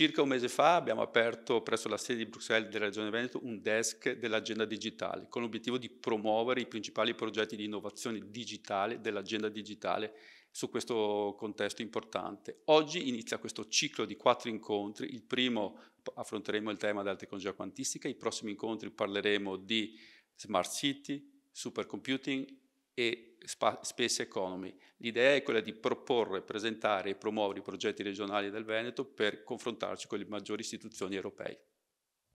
Circa un mese fa abbiamo aperto presso la sede di Bruxelles della Regione Veneto un desk dell'agenda digitale con l'obiettivo di promuovere i principali progetti di innovazione digitale dell'agenda digitale su questo contesto importante. Oggi inizia questo ciclo di quattro incontri, il primo affronteremo il tema della tecnologia quantistica, i prossimi incontri parleremo di smart city, supercomputing e Space Economy. L'idea è quella di proporre, presentare e promuovere i progetti regionali del Veneto per confrontarci con le maggiori istituzioni europee.